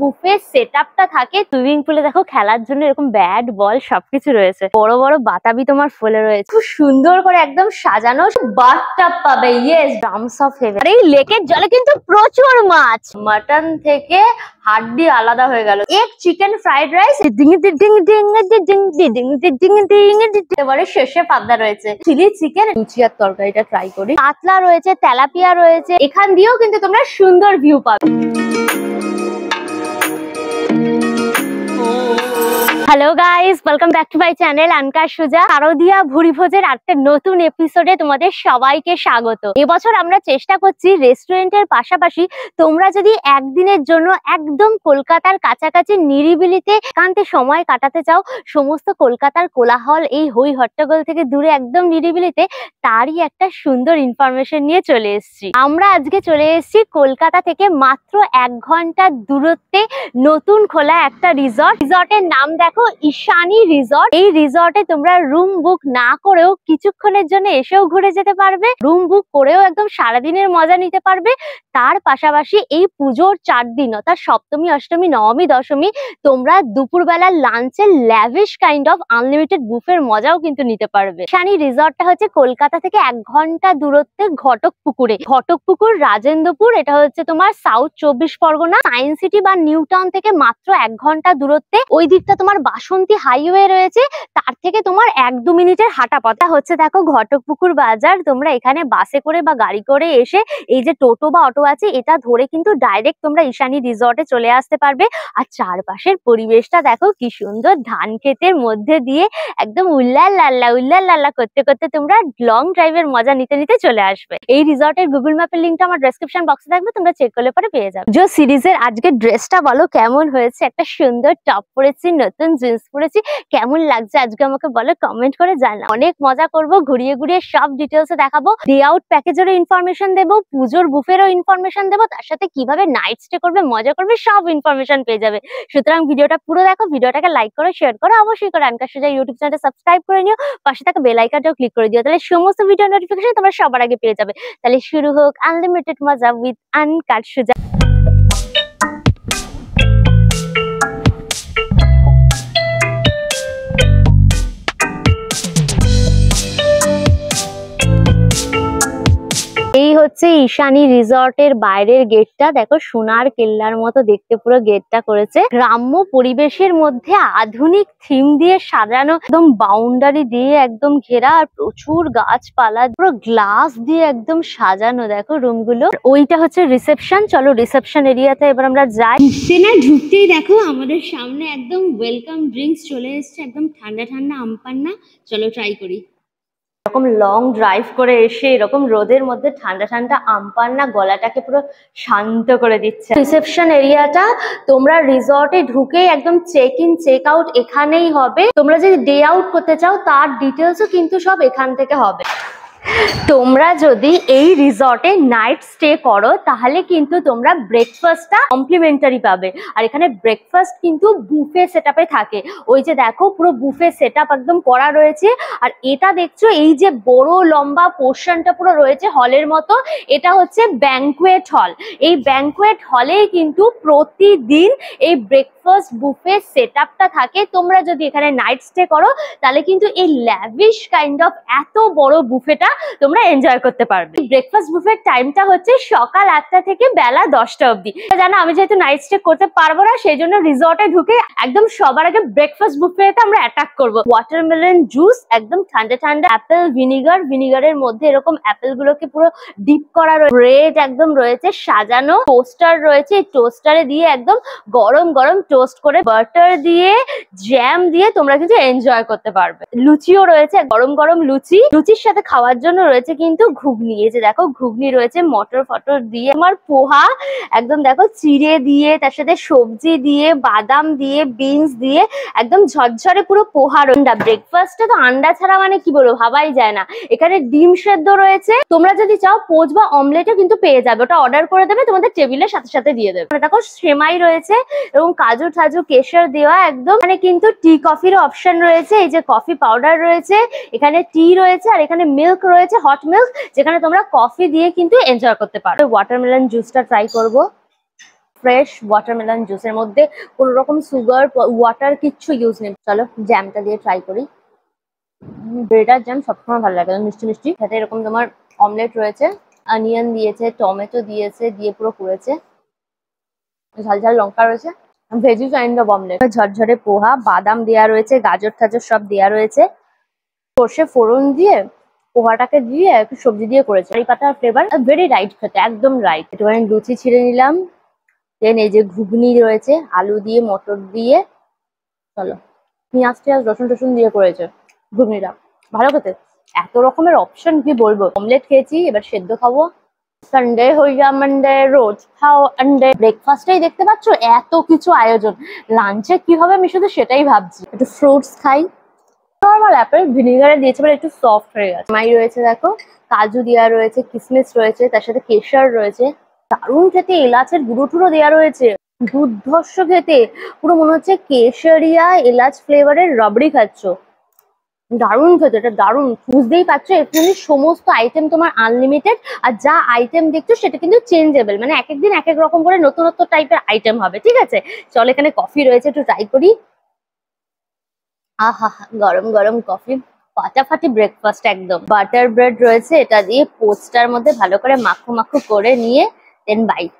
Buffet set থাকে swimming পুলে দেখো খেলার জন্য এরকম ব্যাট বল সবকিছু রয়েছে বড় বড় বাতাবি তোমার ফুলে রয়েছে খুব সুন্দর করে একদম সাজানো বাথটাব পাবে ইয়েস ড্রামস অফ হেভেন আর এই লেকের জলে কিন্তু প্রচুর মাছ মাটন থেকে হাড্ডি আলাদা হয়ে গেল এক চিকেন ফ্রাইড রাইস ডিং এবারে শেষে পাবদা রয়েছে চিলি চিকেন লুচিয়ার তরকারিটা ট্রাই করি কাতলা রয়েছে তেলাপিয়া রয়েছে এখান দিয়েও কিন্তু তোমরা সুন্দর ভিউ পাবে hello guys welcome back to my channel আনকার সুজা শারদিয়া ভুরিভোজের আজকের নতুন এপিসোডে তোমাদের সবাইকে স্বাগত এবছর আমরা চেষ্টা করছি রেস্টুরেন্টের পাশাপাশি তোমরা যদি একদিনের জন্য একদম কলকাতার কাছাকাছি নিরিবিলিতে কান্তে সময় কাটাতে চাও সমস্ত কলকাতার কোলাহল এই হই হট্টগোল থেকে দূরে একদম নিরিবিলিতে তারই একটা সুন্দর ইনফরমেশন নিয়ে চলে এসেছি আমরা আজকে চলে এসেছি কলকাতা থেকে মাত্র এক ঘন্টার দূরত্বে নতুন খোলা একটা রিসর্ট রিসর্টের নাম দেখো দেখো ঈশানি রিসর্ট এই রিসর্টে তোমরা রুম বুক না করেও কিছুক্ষণের জন্য এসেও ঘুরে যেতে পারবে রুম বুক করেও একদম সারাদিনের মজা নিতে পারবে তার পাশাপাশি এই পুজোর চার দিন অর্থাৎ সপ্তমী অষ্টমী নবমী দশমী তোমরা দুপুরবেলার লাঞ্চে ল্যাভিশ কাইন্ড অফ আনলিমিটেড বুফের মজাও কিন্তু নিতে পারবে ঈশানি রিসর্টটা হচ্ছে কলকাতা থেকে এক ঘন্টা দূরত্বে ঘটক পুকুরে ঘটক পুকুর রাজেন্দ্রপুর এটা হচ্ছে তোমার সাউথ চব্বিশ পরগনা সায়েন্স সিটি বা নিউটাউন থেকে মাত্র এক ঘন্টা দূরত্বে ওই দিকটা তোমার বাসন্তী হাইওয়ে রয়েছে তার থেকে তোমার এক দু মিনিটের হাঁটা পথা হচ্ছে দেখো ঘটকপুকুর বাজার তোমরা এখানে বাসে করে বা গাড়ি করে এসে এই যে টোটো বা অটো আছে এটা ধরে কিন্তু ডাইরেক্ট তোমরা ঈশানী রিসর্টে চলে আসতে পারবে আর চারপাশের পরিবেশটা দেখো কি সুন্দর ধান ক্ষেতের মধ্যে দিয়ে একদম উল্লাল লাল্লা উল্লাল লাল্লা করতে করতে তোমরা লং ড্রাইভের মজা নিতে নিতে চলে আসবে এই রিসর্টের গুগল ম্যাপের লিঙ্কটা আমার ডেসক্রিপশন বক্সে থাকবে তোমরা চেক করলে পরে পেয়ে যাবে যে সিরিজের আজকে ড্রেসটা বলো কেমন হয়েছে একটা সুন্দর টপ পরেছি নতুন জিন্স পরেছি কেমন লাগছে আজকে আমাকে বলে কমেন্ট করে জানা অনেক মজা করব ঘুরিয়ে ঘুরিয়ে সব ডিটেলস দেখাবো ডে আউট প্যাকেজেরও ইনফরমেশন দেবো পুজোর বুফেরও ইনফরমেশন দেবো তার সাথে কিভাবে নাইট স্টে করবে মজা করবে সব ইনফরমেশন পেয়ে যাবে সুতরাং ভিডিওটা পুরো দেখো ভিডিওটাকে লাইক করো শেয়ার করো অবশ্যই করো আনকার সুজা ইউটিউব চ্যানেলটা সাবস্ক্রাইব করে নিও পাশে থাকা বেল আইকনটাও ক্লিক করে দিও তাহলে সমস্ত ভিডিও নোটিফিকেশন তোমরা সবার আগে পেয়ে যাবে তাহলে শুরু হোক আনলিমিটেড মজা উইথ আনকার সুজা হচ্ছে ঈশানী রিসর্টের বাইরের গেটটা দেখো সোনার কেল্লার মতো দেখতে পুরো গেটটা করেছে গ্রাম্য পরিবেশের মধ্যে আধুনিক থিম দিয়ে সাজানো একদম বাউন্ডারি দিয়ে একদম ঘেরা আর প্রচুর গাছপালা পুরো গ্লাস দিয়ে একদম সাজানো দেখো রুম গুলো ওইটা হচ্ছে রিসেপশন চলো রিসেপশন এরিয়াতে এবার আমরা যাই সিনে ঢুকতেই দেখো আমাদের সামনে একদম ওয়েলকাম ড্রিঙ্কস চলে এসছে একদম ঠান্ডা ঠান্ডা আমপান্না চলো ট্রাই করি এরকম লং ড্রাইভ করে এসে এরকম রোদের মধ্যে ঠান্ডা ঠান্ডা আমপান্না গলাটাকে পুরো শান্ত করে দিচ্ছে রিসেপশন এরিয়াটা তোমরা রিসর্টে ঢুকে একদম চেক ইন চেক আউট এখানেই হবে তোমরা যদি ডে আউট করতে চাও তার ডিটেলসও কিন্তু সব এখান থেকে হবে তোমরা যদি এই রিসর্টে নাইট স্টে করো তাহলে কিন্তু তোমরা ব্রেকফাস্টটা কমপ্লিমেন্টারি পাবে আর এখানে ব্রেকফাস্ট কিন্তু বুফে সেট থাকে ওই যে দেখো পুরো বুফে সেট একদম করা রয়েছে আর এটা দেখছো এই যে বড় লম্বা পোর্শনটা পুরো রয়েছে হলের মতো এটা হচ্ছে ব্যাংকুয়েট হল এই ব্যাংকুয়েট হলেই কিন্তু প্রতিদিন এই ব্রেকফাস্ট বুফে সেট থাকে তোমরা যদি এখানে নাইট স্টে করো তাহলে কিন্তু এই ল্যাভিশ কাইন্ড অফ এত বড় বুফেটা তোমরা এনজয় করতে পারবে ব্রেকফাস্ট বুফের টাইমটা হচ্ছে সকাল আটটা থেকে বেলা দশটা অবধি জানো আমি যেহেতু নাইট স্টে করতে পারবো না সেই জন্য রিসর্টে ঢুকে একদম সবার আগে ব্রেকফাস্ট বুফেতে আমরা অ্যাটাক করবো ওয়াটারমেলন জুস একদম ঠান্ডা ঠান্ডা অ্যাপেল ভিনিগার ভিনিগারের মধ্যে এরকম অ্যাপেল গুলোকে পুরো ডিপ করা ব্রেড একদম রয়েছে সাজানো টোস্টার রয়েছে টোস্টারে দিয়ে একদম গরম গরম টোস্ট করে বাটার দিয়ে জ্যাম দিয়ে তোমরা কিন্তু এনজয় করতে পারবে লুচিও রয়েছে গরম গরম লুচি লুচির সাথে খাওয়ার জন্য জন্য রয়েছে কিন্তু ঘুগনি এই যে দেখো ঘুগনি রয়েছে মটর ফটর দিয়ে আমার পোহা একদম দেখো চিড়ে দিয়ে তার সাথে সবজি দিয়ে বাদাম দিয়ে বিনস দিয়ে একদম ঝরঝরে পুরো পোহা আন্ডা ব্রেকফাস্টটা তো আন্ডা ছাড়া মানে কি বলবো ভাবাই যায় না এখানে ডিম সেদ্ধ রয়েছে তোমরা যদি চাও পোচ বা অমলেটও কিন্তু পেয়ে যাবে ওটা অর্ডার করে দেবে তোমাদের টেবিলের সাথে সাথে দিয়ে দেবে দেখো সেমাই রয়েছে এবং কাজু ঠাজু কেশর দেওয়া একদম মানে কিন্তু টি কফির অপশন রয়েছে এই যে কফি পাউডার রয়েছে এখানে টি রয়েছে আর এখানে মিল্ক রয়েছে রয়েছে হট মিল্ক যেখানে তোমরা কফি দিয়ে কিন্তু এনজয় করতে পারো ওয়াটারমেলন জুসটা ট্রাই করব ফ্রেশ ওয়াটারমেলন জুসের মধ্যে কোনো রকম সুগার ওয়াটার কিচ্ছু ইউজ নেই চলো জ্যামটা দিয়ে ট্রাই করি ব্রেডার জ্যাম সবসময় ভালো লাগে মিষ্টি মিষ্টি খেতে এরকম তোমার অমলেট রয়েছে অনিয়ন দিয়েছে টমেটো দিয়েছে দিয়ে পুরো করেছে ঝাল ঝাল লঙ্কা রয়েছে ভেজি কাইন্ড অফ অমলেট ঝরঝরে পোহা বাদাম দেওয়া রয়েছে গাজর টাজর সব দেওয়া রয়েছে সর্ষে ফোড়ন দিয়ে পোহাটাকে দিয়ে একটু সবজি দিয়ে করেছে কারি পাতার ফ্লেভার ভেরি রাইট খেতে একদম রাইট একটুখানি মানে লুচি ছিঁড়ে নিলাম দেন এই যে ঘুগনি রয়েছে আলু দিয়ে মটর দিয়ে চলো পেঁয়াজ টিয়াজ রসুন টসুন দিয়ে করেছে ঘুগনিটা ভালো খেতে এত রকমের অপশন কি বলবো অমলেট খেয়েছি এবার সেদ্ধ খাবো সানডে হইয়া মানডে রোজ খাও আন্ডে ব্রেকফাস্টেই দেখতে পাচ্ছ এত কিছু আয়োজন লাঞ্চে কি হবে আমি শুধু সেটাই ভাবছি একটু ফ্রুটস খাই নর্মাল অ্যাপেল ভিনিগারে দিয়েছে মানে একটু সফট হয়ে গেছে মাই রয়েছে দেখো কাজু দেওয়া রয়েছে কিসমিস রয়েছে তার সাথে কেশর রয়েছে দারুণ খেতে এলাচের গুঁড়ো টুড়ো দেওয়া রয়েছে দুর্ধর্ষ খেতে পুরো মনে হচ্ছে কেশরিয়া এলাচ ফ্লেভারের রাবড়ি খাচ্ছ দারুণ খেতে এটা দারুণ বুঝতেই পারছো এখানে সমস্ত আইটেম তোমার আনলিমিটেড আর যা আইটেম দেখছো সেটা কিন্তু চেঞ্জেবল মানে এক একদিন এক এক রকম করে নতুনত্ব টাইপের আইটেম হবে ঠিক আছে চল এখানে কফি রয়েছে একটু ট্রাই করি গরম গরম কফি ফাটাফাটি ব্রেকফাস্ট একদম বাটার ব্রেড রয়েছে এটা দিয়ে পোস্টার মধ্যে ভালো করে মাখো মাখো করে নিয়ে দেন বাইট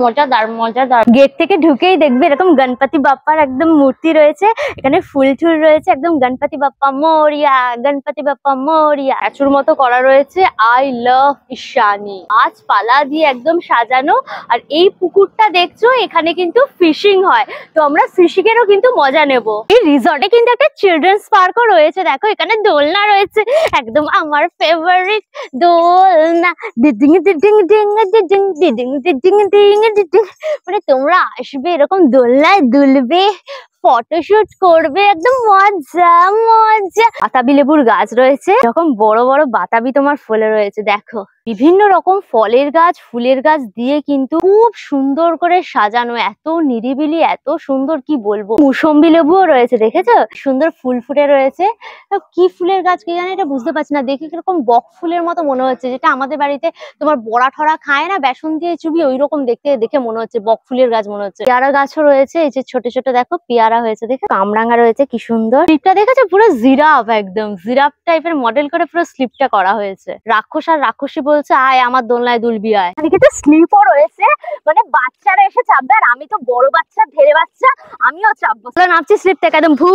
মজাদার মজাদার গেট থেকে ঢুকেই দেখবে এরকম গণপতি বাপ্পার একদম মূর্তি রয়েছে এখানে ফুল ঠুল রয়েছে একদম গণপতি বাপ্পা মরিয়া গণপতি বাপ্পা মরিয়া প্রচুর মতো করা রয়েছে আই লাভ ইশানি আজ পালা দিয়ে একদম সাজানো আর এই পুকুরটা দেখছো এখানে কিন্তু ফিশিং হয় তো আমরা ফিশিং এরও কিন্তু মজা নেব এই রিসর্টে কিন্তু একটা চিলড্রেন্স পার্কও রয়েছে দেখো এখানে দোলনা রয়েছে একদম আমার ফেভারিট দোলনা ডিডিং ডিডিং ডিং ডিডিং ডিডিং ডিডিং ভেঙে দিতে মানে তোমরা আসবে এরকম দোলনায় দুলবে ফটোশুট করবে একদম মজা মজা বাতাবি লেবুর গাছ রয়েছে এরকম বড় বড় বাতাবি তোমার ফলে রয়েছে দেখো বিভিন্ন রকম ফলের গাছ ফুলের গাছ দিয়ে কিন্তু খুব সুন্দর করে সাজানো এত নিরিবিলি এত সুন্দর কি বলবো মুসম্বি লেবুও রয়েছে দেখেছো সুন্দর ফুল ফুটে রয়েছে কি ফুলের গাছ কি জানে এটা বুঝতে পারছি না দেখি কিরকম বক ফুলের মতো মনে হচ্ছে যেটা আমাদের বাড়িতে তোমার বড়া ঠরা খায় না বেসন দিয়ে চুবি ওই রকম দেখতে দেখে মনে হচ্ছে বক ফুলের গাছ মনে হচ্ছে পেয়ারা গাছও রয়েছে এই যে ছোট ছোট দেখো পেয়ারা করা হয়েছে দেখে কামরাঙা রয়েছে কি সুন্দর স্লিপটা দেখেছো পুরো জিরাফ একদম জিরাফ টাইপের মডেল করে পুরো স্লিপটা করা হয়েছে রাক্ষস আর রাক্ষসী বলছে আয় আমার দোলনায় দুলবি আয় এদিকে তো স্লিপও রয়েছে মানে বাচ্চারা এসে চাপবে আর আমি তো বড় বাচ্চা ধেরে বাচ্চা আমিও চাপবো নামছি স্লিপটাকে একদম ভূ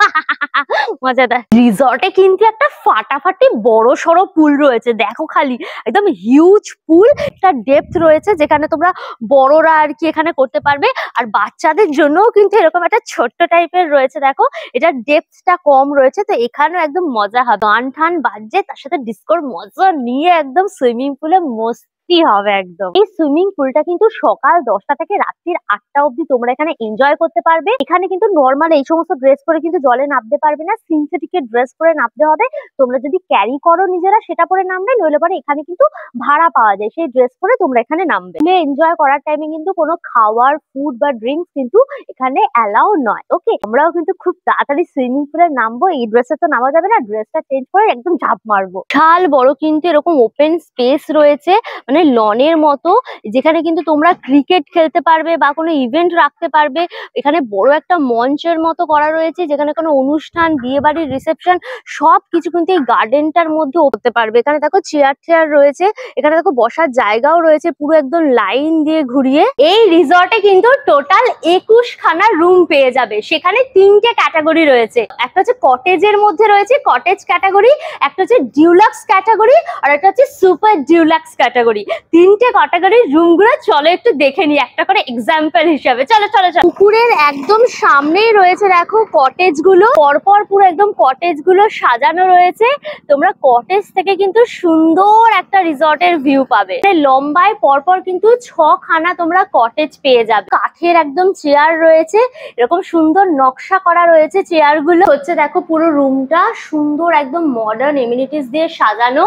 মজাদার রিসর্টে কিন্তু একটা ফাটাফাটি বড় সড়ো পুল রয়েছে দেখো খালি একদম হিউজ পুল একটা ডেপথ রয়েছে যেখানে তোমরা বড়রা আর কি এখানে করতে পারবে আর বাচ্চাদের জন্যও কিন্তু এরকম একটা ছোট্ট টাইপের রয়েছে দেখো এটা ডেপথটা কম রয়েছে তো এখানেও একদম মজা হবে গান ঠান বাজে তার সাথে ডিসকোর মজা নিয়ে একদম সুইমিং পুলে মস্ত সত্যি হবে একদম এই সুইমিং পুলটা কিন্তু সকাল দশটা থেকে রাত্রির আটটা অব্দি তোমরা এখানে এনজয় করতে পারবে এখানে কিন্তু নর্মাল এই সমস্ত ড্রেস পরে কিন্তু জলে নামতে পারবে না সিনথেটিক ড্রেস পরে নামতে হবে তোমরা যদি ক্যারি করো নিজেরা সেটা পরে নামবে নইলে পরে এখানে কিন্তু ভাড়া পাওয়া যায় সেই ড্রেস পরে তোমরা এখানে নামবে এনজয় করার টাইমে কিন্তু কোনো খাওয়ার ফুড বা ড্রিঙ্কস কিন্তু এখানে অ্যালাউ নয় ওকে আমরাও কিন্তু খুব তাড়াতাড়ি সুইমিং পুলে নামবো এই ড্রেসে তো নামা যাবে না ড্রেসটা চেঞ্জ করে একদম ঝাঁপ মারবো শাল বড় কিন্তু এরকম ওপেন স্পেস রয়েছে মানে লনের মতো যেখানে কিন্তু তোমরা ক্রিকেট খেলতে পারবে বা কোনো ইভেন্ট রাখতে পারবে এখানে বড় একটা মঞ্চের মতো করা রয়েছে যেখানে কোনো অনুষ্ঠান বিয়ে বাড়ির রিসেপশন সব কিছু কিন্তু এই গার্ডেনটার মধ্যে করতে পারবে এখানে দেখো চেয়ার টেয়ার রয়েছে এখানে দেখো বসার জায়গাও রয়েছে পুরো একদম লাইন দিয়ে ঘুরিয়ে এই রিসর্টে কিন্তু টোটাল একুশ খানা রুম পেয়ে যাবে সেখানে তিনটে ক্যাটাগরি রয়েছে একটা হচ্ছে কটেজের মধ্যে রয়েছে কটেজ ক্যাটাগরি একটা হচ্ছে ডিউলাক্স ক্যাটাগরি আর একটা হচ্ছে সুপার ডিউলাক্স ক্যাটাগরি তিনটে ক্যাটাগরির রুমগুলো চলো একটু দেখে নি একটা করে এক্সাম্পল হিসাবে চলো চলো চলো পুকুরের একদম সামনেই রয়েছে দেখো কটেজ গুলো পরপর পুরো একদম কটেজ গুলো সাজানো রয়েছে তোমরা কটেজ থেকে কিন্তু সুন্দর একটা রিসর্টের ভিউ পাবে লম্বায় পরপর কিন্তু ছখানা তোমরা কটেজ পেয়ে যাবে কাঠের একদম চেয়ার রয়েছে এরকম সুন্দর নকশা করা রয়েছে চেয়ার গুলো হচ্ছে দেখো পুরো রুমটা সুন্দর একদম মডার্ন এমিউনিটিস দিয়ে সাজানো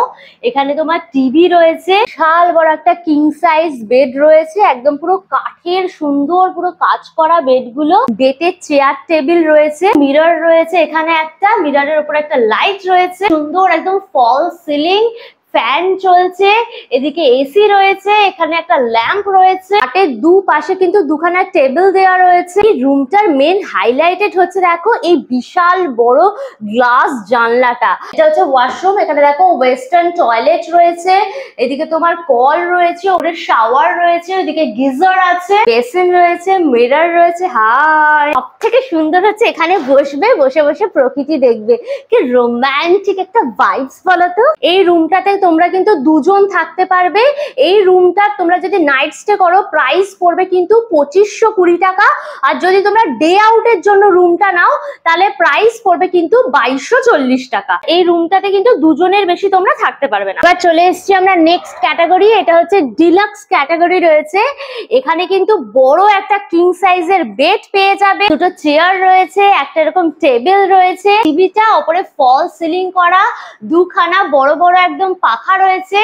এখানে তোমার টিভি রয়েছে শাল বিশাল বড় একটা কিং সাইজ বেড রয়েছে একদম পুরো কাঠের সুন্দর পুরো কাজ করা বেডগুলো বেটের চেয়ার টেবিল রয়েছে মিরর রয়েছে এখানে একটা মিররের উপর একটা লাইট রয়েছে সুন্দর একদম ফল সিলিং ফ্যান চলছে এদিকে এসি রয়েছে এখানে একটা ল্যাম্প রয়েছে আটের দু পাশে কিন্তু দুখানা টেবিল দেওয়া রয়েছে রুমটার মেন হাইলাইটেড হচ্ছে দেখো এই বিশাল বড় গ্লাস জানলাটা এটা হচ্ছে ওয়াশরুম এখানে দেখো ওয়েস্টার্ন টয়লেট রয়েছে এদিকে তোমার কল রয়েছে ওদের শাওয়ার রয়েছে ওদিকে গিজার আছে বেসিন রয়েছে মিরার রয়েছে হাই সব থেকে সুন্দর হচ্ছে এখানে বসবে বসে বসে প্রকৃতি দেখবে কি রোম্যান্টিক একটা ভাইবস বলতো এই রুমটাতে তোমরা কিন্তু দুজন থাকতে পারবে এই রুমটা তোমরা যদি নাইট স্টে করো প্রাইস পড়বে কিন্তু পঁচিশশো কুড়ি টাকা আর যদি তোমরা ডে আউটের জন্য রুমটা নাও তাহলে প্রাইস পড়বে কিন্তু বাইশশো চল্লিশ টাকা এই রুমটাতে কিন্তু দুজনের বেশি তোমরা থাকতে পারবে না এবার চলে এসছি আমরা নেক্সট ক্যাটাগরি এটা হচ্ছে ডিলাক্স ক্যাটাগরি রয়েছে এখানে কিন্তু বড় একটা কিং সাইজের বেড পেয়ে যাবে দুটো চেয়ার রয়েছে একটা এরকম টেবিল রয়েছে টিভিটা ওপরে ফল সিলিং করা দুখানা বড় বড় একদম পাখা রয়েছে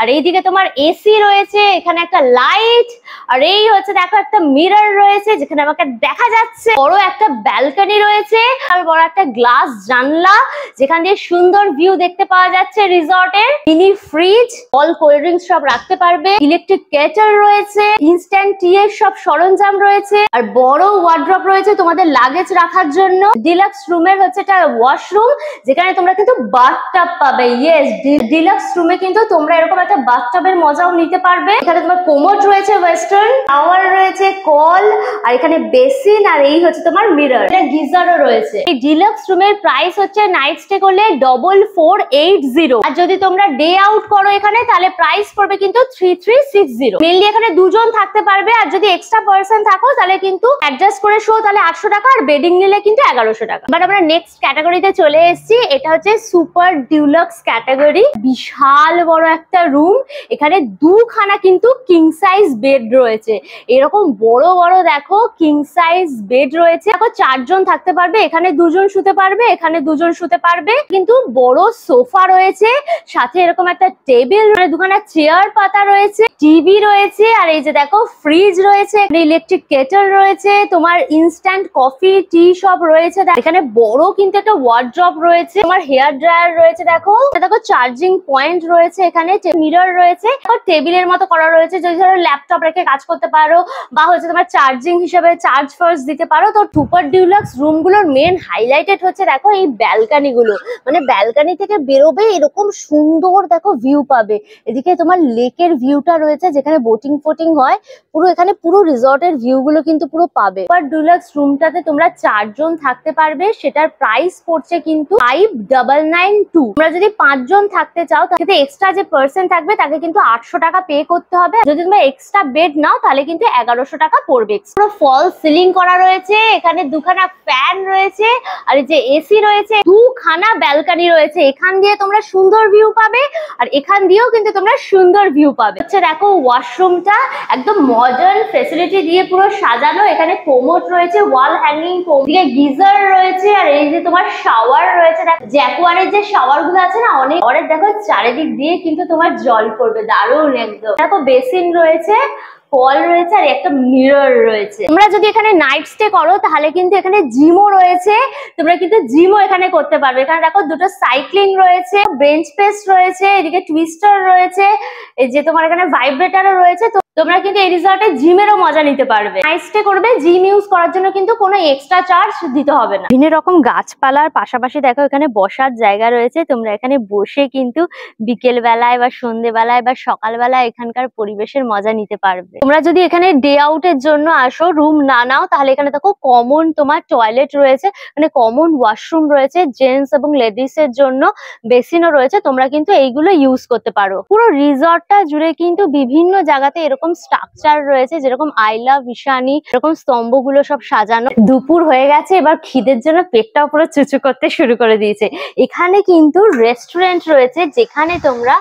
আর এইদিকে তোমার এসি রয়েছে এখানে একটা লাইট আর এই হচ্ছে দেখো একটা মিরর রয়েছে যেখানে আমাকে দেখা যাচ্ছে বড় একটা ব্যালকনি রয়েছে আর বড় একটা গ্লাস জানলা যেখান দিয়ে সুন্দর ভিউ দেখতে পাওয়া যাচ্ছে রিসর্টের mini fridge all cold drinks সব রাখতে পারবে ইলেকট্রিক কেটার রয়েছে ইনস্ট্যান্ট টি এর সব সরঞ্জাম রয়েছে আর বড় ওয়ার্ড্রপ রয়েছে তোমাদের লাগেজ রাখার জন্য ডিলাক্স রুমের হচ্ছে এটা ওয়াশরুম যেখানে তোমরা কিন্তু বাথটাব পাবে ইয়েস ডিলাক্স রুমে কিন্তু তোমরা এরকম একটা বাথটাবের মজাও নিতে পারবে এখানে তোমার কোমোট রয়েছে ওয়েস্ট রেস্টুরেন্ট টাওয়ার রয়েছে কল আর এখানে বেসিন আর এই হচ্ছে তোমার মিরর এটা গিজারও রয়েছে এই ডিলাক্স রুমের প্রাইস হচ্ছে নাইট স্টে করলে ডবল ফোর এইট জিরো আর যদি তোমরা ডে আউট করো এখানে তাহলে প্রাইস পড়বে কিন্তু three three six zero mainly এখানে দুজন থাকতে পারবে আর যদি এক্সট্রা পার্সন থাকো তাহলে কিন্তু অ্যাডজাস্ট করে শো তাহলে আটশো টাকা আর বেডিং নিলে কিন্তু এগারোশো টাকা বাট আমরা নেক্সট ক্যাটাগরিতে চলে এসেছি এটা হচ্ছে সুপার ডিউলক্স ক্যাটাগরি বিশাল বড় একটা রুম এখানে দুখানা কিন্তু কিং সাইজ বেড রয়েছে রয়েছে এরকম বড় বড় দেখো কিং সাইজ বেড রয়েছে দেখো চারজন থাকতে পারবে এখানে দুজন শুতে পারবে এখানে দুজন শুতে পারবে কিন্তু বড় সোফা রয়েছে সাথে এরকম একটা টেবিল দুখানা চেয়ার পাতা রয়েছে টিভি রয়েছে আর এই যে দেখো ফ্রিজ রয়েছে ইলেকট্রিক কেটল রয়েছে তোমার ইনস্ট্যান্ট কফি টি সব রয়েছে এখানে বড় কিন্তু একটা ওয়ার্ড রয়েছে তোমার হেয়ার ড্রায়ার রয়েছে দেখো দেখো চার্জিং পয়েন্ট রয়েছে এখানে মিরর রয়েছে টেবিলের মতো করা রয়েছে যদি ধরো ল্যাপটপ রেখে কাজ করতে পারো বা হচ্ছে তোমার চার্জিং হিসাবে চার্জ ফার্স দিতে পারো তো সুপার ডিউলাক্স রুমগুলোর মেন হাইলাইটেড হচ্ছে দেখো এই ব্যালকানিগুলো মানে ব্যালকানি থেকে বেরোবে এরকম সুন্দর দেখো ভিউ পাবে এদিকে তোমার লেকের ভিউটা রয়েছে যেখানে বোটিং ফোটিং হয় পুরো এখানে পুরো রিসর্টের ভিউগুলো কিন্তু পুরো পাবে সুপার ডিউলাক্স রুমটাতে তোমরা চারজন থাকতে পারবে সেটার প্রাইস পড়ছে কিন্তু ফাইভ ডাবল নাইন টু তোমরা যদি পাঁচজন থাকতে চাও তাহলে এক্সট্রা যে পার্সন থাকবে তাকে কিন্তু আটশো টাকা পে করতে হবে যদি তোমরা এক্সট্রা বেড নাও তাহলে কিন্তু এগারোশো টাকা পড়বে পুরো ফল সিলিং করা রয়েছে এখানে দুখানা ফ্যান রয়েছে আর যে এসি রয়েছে দুখানা ব্যালকানি রয়েছে এখান দিয়ে তোমরা সুন্দর ভিউ পাবে আর এখান দিয়েও কিন্তু তোমরা সুন্দর ভিউ পাবে হচ্ছে দেখো ওয়াশরুমটা একদম মডার্ন ফেসিলিটি দিয়ে পুরো সাজানো এখানে কোমোট রয়েছে ওয়াল হ্যাঙ্গিং দিকে গিজার রয়েছে আর এই যে তোমার শাওয়ার রয়েছে দেখো জ্যাকোয়ারের যে শাওয়ার গুলো আছে না অনেক অনেক দেখো চারিদিক দিয়ে কিন্তু তোমার জল পড়বে দারুণ একদম দেখো বেসিন রয়েছে ফল রয়েছে আর একটা মিরর রয়েছে তোমরা যদি এখানে নাইট স্টে করো তাহলে কিন্তু এখানে জিমও রয়েছে তোমরা কিন্তু জিমও এখানে করতে পারবে এখানে দেখো দুটো সাইক্লিং রয়েছে বেঞ্চ পেস রয়েছে এদিকে টুইস্টার রয়েছে যে তোমার এখানে ভাইব্রেটারও রয়েছে তোমরা কিন্তু এই রিসর্টে জিমেরও মজা নিতে পারবে নাইট স্টে করবে জিম ইউজ করার জন্য কিন্তু কোনো এক্সট্রা চার্জ দিতে হবে না বিভিন্ন রকম গাছপালার পাশাপাশি দেখো এখানে বসার জায়গা রয়েছে তোমরা এখানে বসে কিন্তু বিকেল বেলায় বা সন্ধেবেলায় বা সকালবেলায় এখানকার পরিবেশের মজা নিতে পারবে তোমরা যদি এখানে ডে আউটের জন্য আসো রুম না নাও তাহলে এখানে দেখো কমন তোমার টয়লেট রয়েছে মানে কমন ওয়াশরুম রয়েছে জেন্টস এবং লেডিস এর জন্য বেসিনও রয়েছে তোমরা কিন্তু এইগুলো ইউজ করতে পারো পুরো রিসর্টটা জুড়ে কিন্তু বিভিন্ন জায়গাতে এরকম এরকম স্ট্রাকচার রয়েছে যেরকম আইলা ভিশানি এরকম স্তম্ভগুলো সব সাজানো দুপুর হয়ে গেছে এবার খিদের জন্য পেটটা উপরে চুচু করতে শুরু করে দিয়েছে এখানে কিন্তু রেস্টুরেন্ট রয়েছে যেখানে তোমরা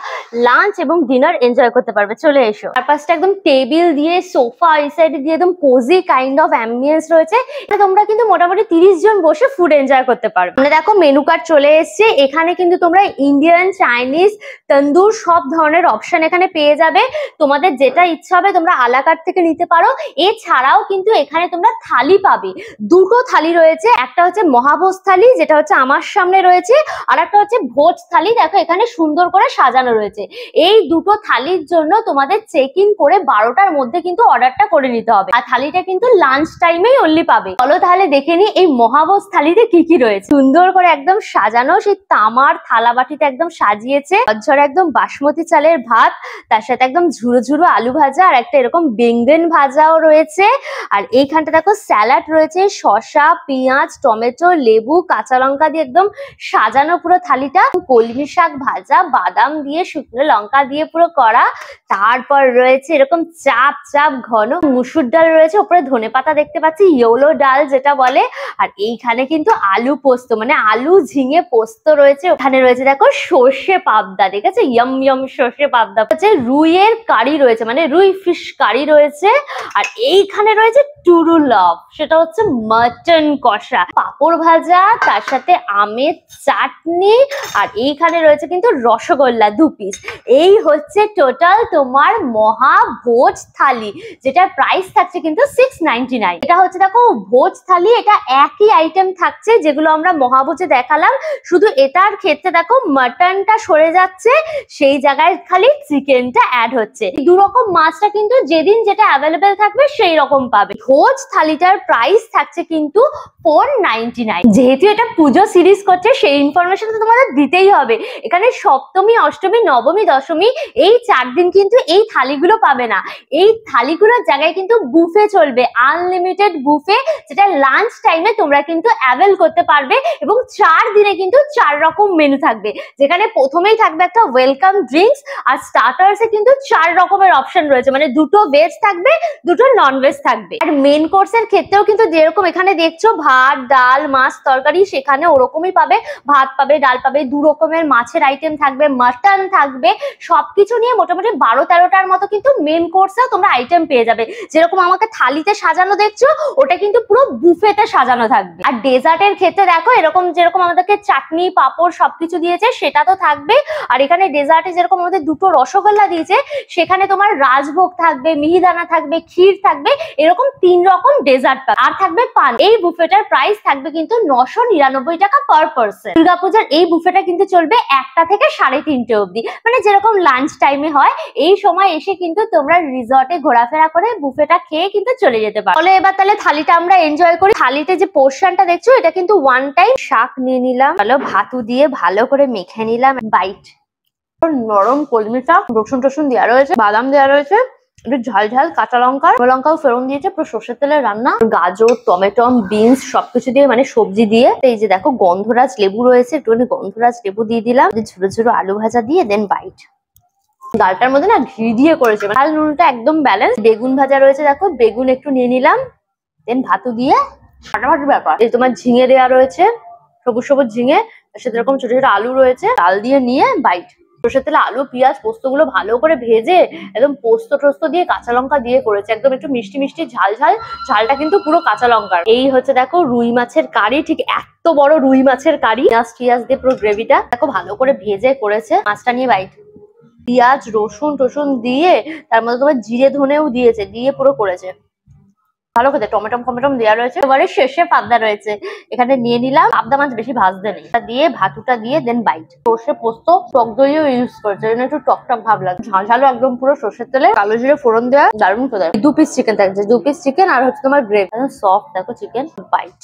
লাঞ্চ এবং ডিনার এনজয় করতে পারবে চলে এসো আর পাশটা একদম টেবিল দিয়ে সোফা এই সাইড দিয়ে একদম কোজি কাইন্ড অফ অ্যাম্বিয়েন্স রয়েছে তোমরা কিন্তু মোটামুটি তিরিশ জন বসে ফুড এনজয় করতে পারবে মানে দেখো মেনু কার্ড চলে এসছে এখানে কিন্তু তোমরা ইন্ডিয়ান চাইনিজ তন্দুর সব ধরনের অপশন এখানে পেয়ে যাবে তোমাদের যেটা ইচ্ছা হবে তোমরা আলাকার থেকে নিতে পারো এছাড়াও কিন্তু এখানে তোমরা থালি পাবে দুটো থালি রয়েছে একটা হচ্ছে মহাভোজ থালি যেটা হচ্ছে আমার সামনে রয়েছে আর একটা হচ্ছে ভোজ থালি দেখো এখানে সুন্দর করে সাজানো রয়েছে এই দুটো থালির জন্য তোমাদের চেক ইন করে বারোটার মধ্যে কিন্তু অর্ডারটা করে নিতে হবে আর থালিটা কিন্তু লাঞ্চ টাইমেই অনলি পাবে চলো তাহলে দেখে নি এই মহাভোজ থালিতে কি কি রয়েছে সুন্দর করে একদম সাজানো সেই তামার থালা বাটিতে একদম সাজিয়েছে ঝরঝরে একদম বাসমতি চালের ভাত তার সাথে একদম ঝুরো ঝুরো আলু ভাজা ভাজা আর একটা এরকম বেঙ্গেন ভাজাও রয়েছে আর এইখানটা দেখো স্যালাড রয়েছে শশা পেঁয়াজ টমেটো লেবু কাঁচা লঙ্কা দিয়ে একদম সাজানো পুরো থালিটা কলমি শাক ভাজা বাদাম দিয়ে শুকনো লঙ্কা দিয়ে পুরো করা তারপর রয়েছে এরকম চাপ চাপ ঘন মুসুর ডাল রয়েছে ওপরে ধনে পাতা দেখতে পাচ্ছি ইয়েলো ডাল যেটা বলে আর এইখানে কিন্তু আলু পোস্ত মানে আলু ঝিঙে পোস্ত রয়েছে ওখানে রয়েছে দেখো সর্ষে পাবদা ঠিক আছে ইয়ম ইয়ম সর্ষে পাবদা হচ্ছে রুইয়ের কারি রয়েছে মানে রুই ফিশ কারি রয়েছে আর এইখানে রয়েছে টুরু লভ সেটা হচ্ছে মাটন কষা পাপড় ভাজা তার সাথে আমের চাটনি আর এইখানে রয়েছে কিন্তু রসগোল্লা দু পিস এই হচ্ছে টোটাল তোমার মহাভোজ থালি যেটার প্রাইস থাকছে কিন্তু সিক্স নাইন এটা হচ্ছে দেখো ভোজ থালি এটা একই আইটেম থাকছে যেগুলো আমরা মহাভোজে দেখালাম শুধু এটার ক্ষেত্রে দেখো মাটনটা সরে যাচ্ছে সেই জায়গায় খালি চিকেনটা অ্যাড হচ্ছে দু রকম মাছ মাছটা কিন্তু যেদিন যেটা অ্যাভেলেবেল থাকবে সেই রকম পাবে ভোজ থালিটার প্রাইস থাকছে কিন্তু ফোর নাইনটি নাইন যেহেতু এটা পুজো সিরিজ করছে সেই ইনফরমেশন তো তোমাদের দিতেই হবে এখানে সপ্তমী অষ্টমী নবমী দশমী এই চার দিন কিন্তু এই থালিগুলো পাবে না এই থালিগুলোর জায়গায় কিন্তু বুফে চলবে আনলিমিটেড বুফে যেটা লাঞ্চ টাইমে তোমরা কিন্তু অ্যাভেল করতে পারবে এবং চার দিনে কিন্তু চার রকম মেনু থাকবে যেখানে প্রথমেই থাকবে একটা ওয়েলকাম ড্রিঙ্কস আর স্টার্টার্সে কিন্তু চার রকমের অপশন রয়েছে হয়েছে মানে দুটো ভেজ থাকবে দুটো নন ভেজ থাকবে আর মেন কোর্সের ক্ষেত্রেও কিন্তু যেরকম এখানে দেখছো ভাত ডাল মাছ তরকারি সেখানে ওরকমই পাবে ভাত পাবে ডাল পাবে দু রকমের মাছের আইটেম থাকবে মাটন থাকবে সবকিছু নিয়ে মোটামুটি বারো তেরোটার মতো কিন্তু মেন কোর্সেও তোমরা আইটেম পেয়ে যাবে যেরকম আমাকে থালিতে সাজানো দেখছো ওটা কিন্তু পুরো বুফেতে সাজানো থাকবে আর ডেজার্টের ক্ষেত্রে দেখো এরকম যেরকম আমাদেরকে চাটনি পাপড় সবকিছু দিয়েছে সেটা তো থাকবে আর এখানে ডেজার্টে যেরকম আমাদের দুটো রসগোল্লা দিয়েছে সেখানে তোমার রাজ রাজভোগ থাকবে মিহিদানা থাকবে ক্ষীর থাকবে এরকম তিন রকম ডেজার্ট পাবে আর থাকবে পান এই বুফেটার প্রাইস থাকবে কিন্তু নশো নিরানব্বই টাকা পার পার্সন দুর্গাপূজার এই বুফেটা কিন্তু চলবে একটা থেকে সাড়ে তিনটে অবধি মানে যেরকম লাঞ্চ টাইমে হয় এই সময় এসে কিন্তু তোমরা রিসর্টে ঘোরাফেরা করে বুফেটা খেয়ে কিন্তু চলে যেতে পারো তাহলে এবার তাহলে থালিটা আমরা এনজয় করি থালিতে যে পোর্শনটা দেখছো এটা কিন্তু ওয়ান টাইম শাক নিয়ে নিলাম ভালো ভাতু দিয়ে ভালো করে মেখে নিলাম বাইট নরম কলমিটা রসুন টসুন দেওয়া রয়েছে বাদাম দেওয়া রয়েছে একটু ঝাল ঝাল কাঁচা লঙ্কা লঙ্কাও ফেরন দিয়েছে পুরো সর্ষের তেলের রান্না গাজর টমেটো বিনস সবকিছু দিয়ে মানে সবজি দিয়ে এই যে দেখো গন্ধরাজ লেবু রয়েছে একটুখানি গন্ধরাজ লেবু দিয়ে দিলাম ঝুড়ো ঝুড়ো আলু ভাজা দিয়ে দেন বাইট ডালটার মধ্যে না ঘি দিয়ে করেছে মানে ডাল নুনটা একদম ব্যালেন্স বেগুন ভাজা রয়েছে দেখো বেগুন একটু নিয়ে নিলাম দেন ভাতু দিয়ে ফাটাফাটি ব্যাপার এই তোমার ঝিঙে দেওয়া রয়েছে সবুজ সবুজ ঝিঙে সেরকম ছোট ছোট আলু রয়েছে ডাল দিয়ে নিয়ে বাইট সর্ষের তেলে আলু পেঁয়াজ পোস্তগুলো ভালো করে ভেজে একদম পোস্ত টোস্ত দিয়ে কাঁচা লঙ্কা দিয়ে করেছে একদম একটু মিষ্টি মিষ্টি ঝাল ঝাল ঝালটা কিন্তু পুরো কাঁচা লঙ্কার এই হচ্ছে দেখো রুই মাছের কারি ঠিক এত বড় রুই মাছের কারি পেঁয়াজ টিয়াজ দিয়ে পুরো গ্রেভিটা দেখো ভালো করে ভেজে করেছে মাছটা নিয়ে বাইট পেঁয়াজ রসুন টসুন দিয়ে তার মধ্যে তোমার জিরে ধনেও দিয়েছে দিয়ে পুরো করেছে ভালো খেতে টমেটো ফমেটম দেওয়া রয়েছে এবারে শেষে পাবদা রয়েছে এখানে নিয়ে নিলাম পাবদা মাছ বেশি ভাজতে নেই দিয়ে ভাতুটা দিয়ে দেন বাইট সর্ষে পোস্ত টক দইও ইউজ করেছে জন্য একটু টক টক ভাব লাগছে ঝাঁঝালো একদম পুরো সর্ষের তেলে কালো জিরে ফোড়ন দেওয়া দারুণ কোথায় দু পিস চিকেন থাকছে দু পিস চিকেন আর হচ্ছে তোমার গ্রেভ সফট দেখো চিকেন বাইট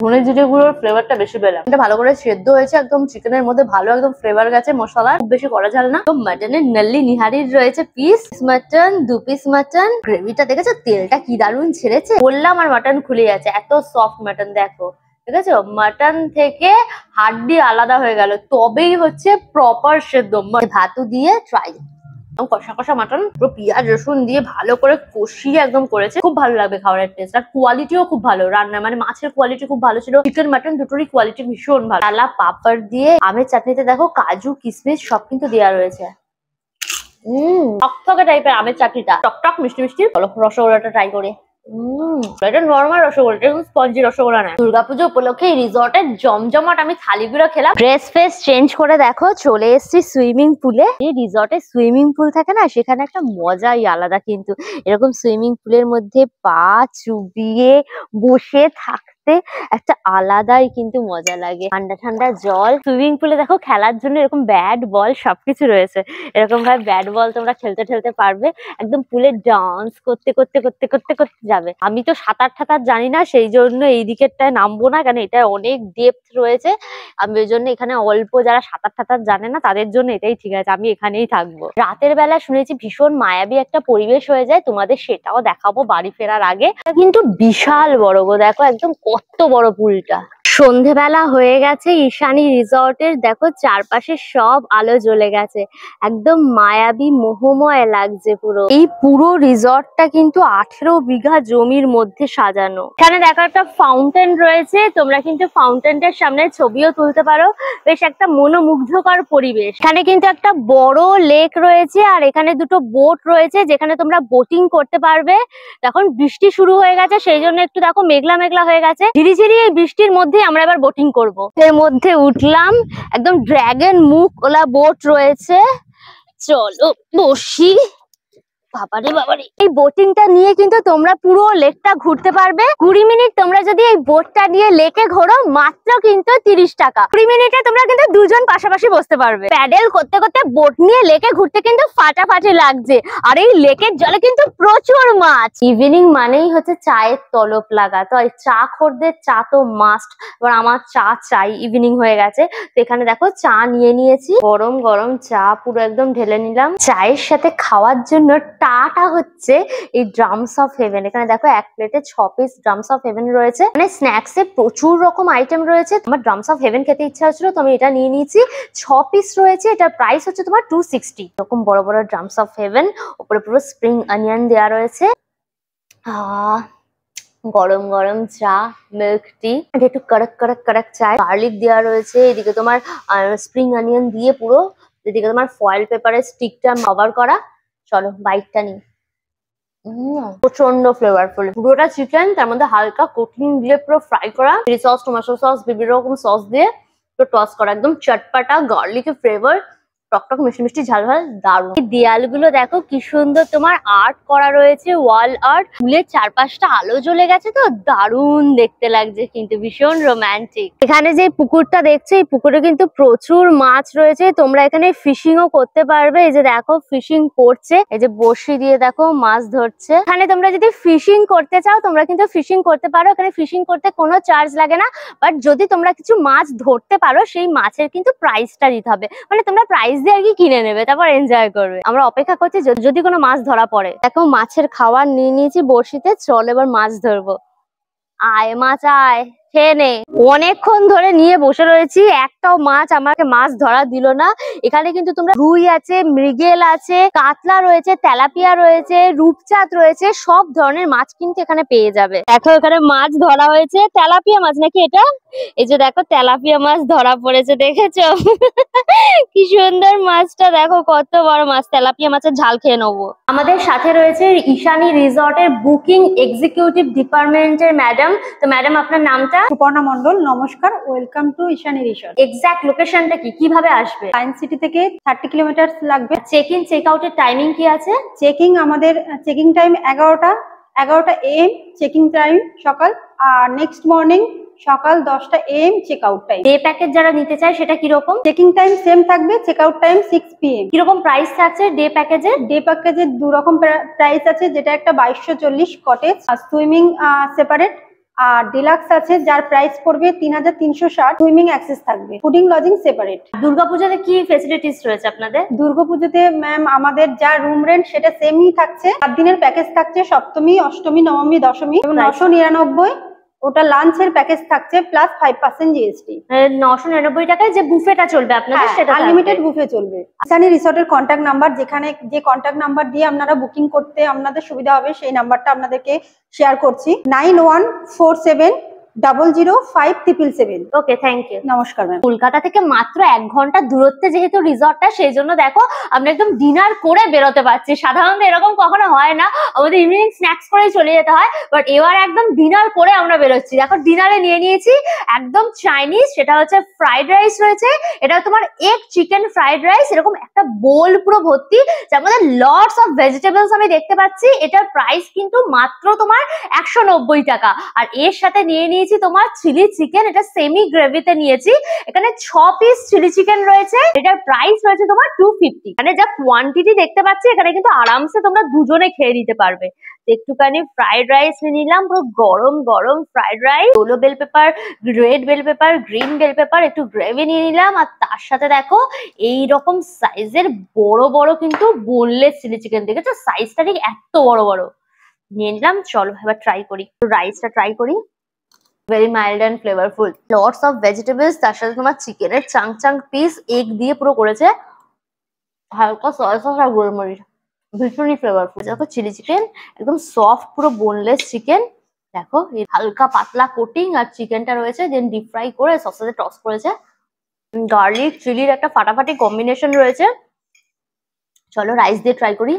ধনে জিরে গুঁড়োর ফ্লেভারটা বেশি পেলাম এটা ভালো করে সেদ্ধ হয়েছে একদম চিকেনের মধ্যে ভালো একদম ফ্লেভার গেছে মশলা বেশি করা ঝাল না মাটনের নাল্লি নিহারির রয়েছে পিস মাটন দু পিস মাটন গ্রেভিটা দেখেছো তেলটা কি দারুন ছেড়েছে বললাম আর মাটন খুলে যাচ্ছে এত সফট মাটন দেখো ঠিক আছে মাটন থেকে হাড্ডি আলাদা হয়ে গেল তবেই হচ্ছে প্রপার সেদ্ধ ধাতু দিয়ে ট্রাই কষা কষা মাটন পুরো পেঁয়াজ রসুন দিয়ে ভালো করে কষিয়ে একদম করেছে খুব ভালো লাগবে খাবারের টেস্ট আর কোয়ালিটিও খুব ভালো রান্না মানে মাছের কোয়ালিটি খুব ভালো ছিল চিকেন মাটন দুটোরই কোয়ালিটি ভীষণ ভালো তালা পাপড় দিয়ে আমের চাটনিতে দেখো কাজু কিসমিস সব কিন্তু দেওয়া রয়েছে উম টকটকে টাইপের আমের চাটনিটা টকটক মিষ্টি মিষ্টি রসগোল্লাটা ট্রাই করে এটা রসগোল্লা স্পঞ্জি রসগোল্লা দুর্গাপুজো জমজমাট আমি থালিগুলো খেলাম চেঞ্জ করে দেখো চলে সুইমিং এই সুইমিং পুল থাকে না সেখানে একটা মজাই আলাদা কিন্তু এরকম সুইমিং পুলের মধ্যে পা চুবিয়ে বসে থাক দেখতে একটা আলাদাই কিন্তু মজা লাগে ঠান্ডা ঠান্ডা জল সুইমিং পুলে দেখো খেলার জন্য এরকম ব্যাট বল সবকিছু রয়েছে এরকম ভাবে ব্যাট বল তোমরা খেলতে খেলতে পারবে একদম পুলে ডান্স করতে করতে করতে করতে করতে যাবে আমি তো সাঁতার ঠাতার জানি না সেই জন্য এই দিকেরটায় নামবো না কেন এটা অনেক ডেপথ রয়েছে আমি ওই জন্য এখানে অল্প যারা সাঁতার ঠাতার জানে না তাদের জন্য এটাই ঠিক আছে আমি এখানেই থাকবো রাতের বেলা শুনেছি ভীষণ মায়াবী একটা পরিবেশ হয়ে যায় তোমাদের সেটাও দেখাবো বাড়ি ফেরার আগে কিন্তু বিশাল বড় গো দেখো একদম কত বড় পুলটা সন্ধেবেলা হয়ে গেছে ঈশানী রিসর্টের দেখো চারপাশে সব আলো জ্বলে গেছে একদম মায়াবী মোহময় লাগছে পুরো এই পুরো রিসর্টটা কিন্তু আঠেরো বিঘা জমির মধ্যে সাজানো এখানে দেখো একটা ফাউন্টেন রয়েছে তোমরা কিন্তু ফাউন্টেনটার সামনে ছবিও তুলতে পারো বেশ একটা মনোমুগ্ধকর পরিবেশ এখানে কিন্তু একটা বড় লেক রয়েছে আর এখানে দুটো বোট রয়েছে যেখানে তোমরা বোটিং করতে পারবে এখন বৃষ্টি শুরু হয়ে গেছে সেই জন্য একটু দেখো মেঘলা মেঘলা হয়ে গেছে ধীরে ধীরে এই বৃষ্টির মধ্যে আমরা এবার বোটিং করব। এর মধ্যে উঠলাম একদম ড্র্যাগন মুখ ওলা বোট রয়েছে চলো বসি বাবারে বাবারে এই বোটিংটা নিয়ে কিন্তু তোমরা পুরো লেকটা ঘুরতে পারবে কুড়ি মিনিট তোমরা যদি এই বোটটা নিয়ে লেকে ঘোরো মাত্র কিন্তু তিরিশ টাকা কুড়ি মিনিটে তোমরা কিন্তু দুজন পাশাপাশি বসতে পারবে প্যাডেল করতে করতে বোট নিয়ে লেকে ঘুরতে কিন্তু ফাটাফাটি লাগছে আর এই লেকের জলে কিন্তু প্রচুর মাছ ইভিনিং মানেই হচ্ছে চায়ের তলপ লাগা তো এই চা খোরদের চা তো মাস্ট এবার আমার চা চাই ইভিনিং হয়ে গেছে তো এখানে দেখো চা নিয়ে নিয়েছি গরম গরম চা পুরো একদম ঢেলে নিলাম চায়ের সাথে খাওয়ার জন্য টাটা হচ্ছে এই ড্রামস অফ হেভেন এখানে দেখো এক প্লেটে ছ পিস ড্রামস অফ হেভেন রয়েছে মানে স্ন্যাক্সে প্রচুর রকম আইটেম রয়েছে তোমার ড্রামস অফ হেভেন খেতে ইচ্ছা হচ্ছিল তো আমি এটা নিয়ে নিয়েছি ছ পিস রয়েছে এটার প্রাইস হচ্ছে তোমার টু সিক্সটি এরকম বড় বড় ড্রামস অফ হেভেন ওপরে পুরো স্প্রিং অনিয়ন দেওয়া রয়েছে আহ গরম গরম চা মিল্ক টি এটা একটু কড়ক কড়ক কড়ক চায় গার্লিক দেওয়া রয়েছে এদিকে তোমার স্প্রিং অনিয়ন দিয়ে পুরো এদিকে তোমার ফয়েল পেপারের স্টিকটা কভার করা চলো বাইকটা নিই প্রচন্ড ফ্লেভারফুল পুরোটা চিকেন তার মধ্যে হালকা কোটিং দিয়ে পুরো ফ্রাই করা চিলি সস টমেটো সস বিভিন্ন রকম সস দিয়ে পুরো টস করা একদম চটপাটা গার্লিক ফ্লেভার টকটক মিষ্টি মিষ্টি ঝাল ঝাল দারুণ দেয়ালগুলো দেখো কি সুন্দর তোমার আর্ট করা রয়েছে ওয়াল আর্ট ফুলের চারপাশটা আলো জ্বলে গেছে তো দারুণ দেখতে লাগছে কিন্তু ভীষণ রোম্যান্টিক এখানে যে পুকুরটা দেখছো এই পুকুরে কিন্তু প্রচুর মাছ রয়েছে তোমরা এখানে ফিশিংও করতে পারবে এই যে দেখো ফিশিং করছে এই যে বসি দিয়ে দেখো মাছ ধরছে এখানে তোমরা যদি ফিশিং করতে চাও তোমরা কিন্তু ফিশিং করতে পারো এখানে ফিশিং করতে কোনো চার্জ লাগে না বাট যদি তোমরা কিছু মাছ ধরতে পারো সেই মাছের কিন্তু প্রাইসটা দিতে হবে মানে তোমরা প্রাইস দিয়ে আর কি কিনে নেবে তারপর এনজয় করবে আমরা অপেক্ষা করছি যদি কোনো মাছ ধরা পড়ে দেখো মাছের খাওয়ার নিয়ে নিয়েছি বড়শিতে চল এবার মাছ ধরবো আয় মাছ আয় খেয়ে নে অনেকক্ষণ ধরে নিয়ে বসে রয়েছি একটাও মাছ আমাকে মাছ ধরা দিল না এখানে কিন্তু তোমরা রুই আছে মৃগেল আছে কাতলা রয়েছে তেলাপিয়া রয়েছে রূপচাঁদ রয়েছে সব ধরনের মাছ কিন্তু এখানে পেয়ে যাবে দেখো এখানে মাছ ধরা হয়েছে তেলাপিয়া মাছ নাকি এটা এই যে দেখো তেলাপিয়া মাছ ধরা পড়েছে দেখেছো কি সুন্দর মাছটা দেখো কত বড় মাছ তেলাপিয়া মাছের ঝাল খেয়ে নেবো আমাদের সাথে রয়েছে ঈশানী রিসর্টের বুকিং এক্সিকিউটিভ ডিপার্টমেন্টের ম্যাডাম তো ম্যাডাম আপনার নামটা সুপর্ণা মন্ডল নমস্কার welcome to Ishani resort exact লোকেশনটা কি কিভাবে আসবে সায়েন্স সিটি থেকে থার্টি কিলোমিটার লাগবে চেক ইন চেক আউটের টাইমিং কি আছে চেকিং আমাদের চেকিং টাইম এগারোটা এগারোটা এম চেকিং টাইম সকাল আর নেক্সট মর্নিং সকাল দশটা M check out time day package যারা নিতে চায় সেটা কিরকম চেকিং টাইম সেম থাকবে check out time six P M কিরকম প্রাইস আছে ডে প্যাকেজে ডে প্যাকেজে দু রকম প্রাইস আছে যেটা একটা বাইশশো চল্লিশ কটেজ আর সুইমিং সেপারেট আর ডিলাক্স আছে যার প্রাইস পড়বে তিন হাজার তিনশো ষাট সুইমিং অ্যাক্সেস থাকবে ফুডিং লজিং সেপারেট দুর্গাপূজাতে কি ফেসিলিটিস রয়েছে আপনাদের দুর্গাপূজাতে ম্যাম আমাদের যা রুম রেন্ট সেটা সেমই থাকছে সাত দিনের প্যাকেজ থাকছে সপ্তমী অষ্টমী নবমী দশমী এবং নশো নিরানব্বই ওটা লাঞ্চের প্যাকেজ থাকছে প্লাস ফাইভ পার্সেন্ট জিএসটি নশো নিরানব্বই টাকায় যে বুফেটা চলবে আপনাদের সেটা আনলিমিটেড বুফে চলবে ইসানি রিসর্টের কন্ট্যাক্ট নাম্বার যেখানে যে কন্ট্যাক্ট নাম্বার দিয়ে আপনারা বুকিং করতে আপনাদের সুবিধা হবে সেই নাম্বারটা আপনাদেরকে শেয়ার করছি nine one four seven double zero five triple seven okay thank you নমস্কার কলকাতা থেকে মাত্র এক দূরত্বে যেহেতু সেই জন্য দেখো আমরা একদম ডিনার করে বেরোতে পারছি সাধারণত এরকম কখনো হয় না আমাদের স্ন্যাক্স করেই চলে যেতে হয় বাট একদম ডিনার করে আমরা বেরোচ্ছি ডিনারে নিয়ে নিয়েছি একদম চাইনিজ সেটা হচ্ছে রাইস রয়েছে এটা তোমার চিকেন রাইস এরকম একটা বোল পুরো ভর্তি যার মধ্যে লটস অফ ভেজিটেবলস আমি দেখতে পাচ্ছি এটার প্রাইস কিন্তু মাত্র তোমার একশো টাকা আর এর সাথে নিয়ে নিয়ে নিয়েছি তোমার চিলি চিকেন এটা সেমি গ্রেভিতে নিয়েছি এখানে ছ পিস চিলি চিকেন রয়েছে এটার প্রাইস রয়েছে তোমার টু ফিফটি মানে যা কোয়ান্টিটি দেখতে পাচ্ছি এখানে কিন্তু আরামসে তোমরা দুজনে খেয়ে নিতে পারবে একটুখানি ফ্রাইড রাইস নিলাম পুরো গরম গরম fried rice yellow bell pepper red bell pepper green bell pepper একটু গ্রেভি নিয়ে নিলাম আর তার সাথে দেখো এই রকম সাইজের বড় বড় কিন্তু বোনলেস চিলি চিকেন দেখেছো সাইজটা ঠিক এত বড় বড় নিয়ে নিলাম চলো এবার ট্রাই করি রাইসটা ট্রাই করি very mild and flavourful lots of vegetables তার সাথে তোমার চিকেনের চাং চাং পিস এগ দিয়ে পুরো করেছে হালকা সয়া সস আর গোলমরিচ ভীষণই ফ্লেভারফুল দেখো চিলি চিকেন একদম সফট পুরো বোনলেস চিকেন দেখো হালকা পাতলা কোটিং আর চিকেনটা রয়েছে দেন ডিপ ফ্রাই করে সাথে টস করেছে গার্লিক চিলির একটা ফাটাফাটি কম্বিনেশন রয়েছে চলো রাইস দিয়ে ট্রাই করি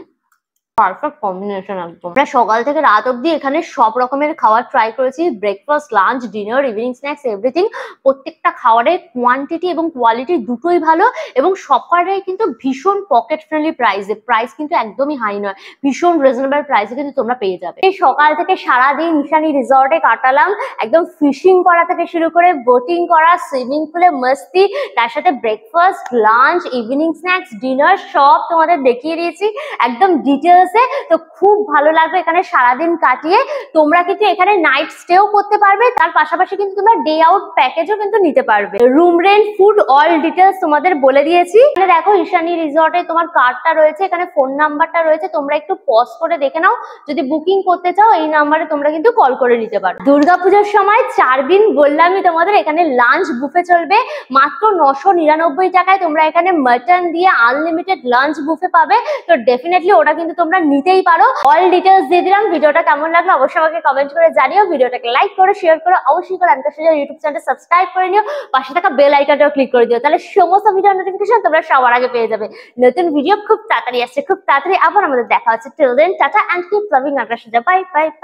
পারফেক্ট কম্বিনেশন একদম আমরা সকাল থেকে রাত অব্দি এখানে সব রকমের খাবার ট্রাই করেছি breakfast lunch dinner evening snacks everything প্রত্যেকটা খাবারের কোয়ান্টিটি এবং কোয়ালিটি দুটোই ভালো এবং সবকটাই কিন্তু ভীষণ পকেট ফ্রেন্ডলি প্রাইসে প্রাইস কিন্তু একদমই হাই নয় ভীষণ রিজনেবল প্রাইসে কিন্তু তোমরা পেয়ে যাবে এই সকাল থেকে সারাদিন নিশানি রিসর্টে কাটালাম একদম ফিশিং করা থেকে শুরু করে বোটিং করা সুইমিং পুলে মস্তি তার সাথে breakfast lunch evening snacks dinner সব তোমাদের দেখিয়ে দিয়েছি একদম ডিটেল প্লেসে তো খুব ভালো লাগবে এখানে সারাদিন কাটিয়ে তোমরা কিন্তু এখানে নাইট স্টেও করতে পারবে তার পাশাপাশি কিন্তু তোমরা ডে আউট প্যাকেজও কিন্তু নিতে পারবে room rent food all details তোমাদের বলে দিয়েছি এখানে দেখো ঈশানি রিসর্টে তোমার কার্ডটা রয়েছে এখানে ফোন নাম্বারটা রয়েছে তোমরা একটু পজ করে দেখে নাও যদি বুকিং করতে চাও এই নাম্বারে তোমরা কিন্তু কল করে নিতে পারো দুর্গাপূজার সময় চার দিন বললামই তোমাদের এখানে লাঞ্চ বুফে চলবে মাত্র নশো নিরানব্বই টাকায় তোমরা এখানে মাটন দিয়ে আনলিমিটেড লাঞ্চ বুফে পাবে তো ডেফিনেটলি ওটা কিন্তু তোমরা তোমরা নিতেই পারো অল ডিটেলস দিয়ে দিলাম ভিডিওটা কেমন লাগলো অবশ্যই আমাকে কমেন্ট করে জানিও ভিডিওটাকে লাইক করো শেয়ার করো অবশ্যই করে আমি সুযোগ ইউটিউব চ্যানেলটা সাবস্ক্রাইব করে নিও পাশে থাকা বেল আইকনটাও ক্লিক করে দিও তাহলে সমস্ত ভিডিও নোটিফিকেশন তোমরা সবার আগে পেয়ে যাবে নতুন ভিডিও খুব তাড়াতাড়ি আসছে খুব তাড়াতাড়ি আবার আমাদের দেখা হচ্ছে till then tata and keep loving Akash bye bye by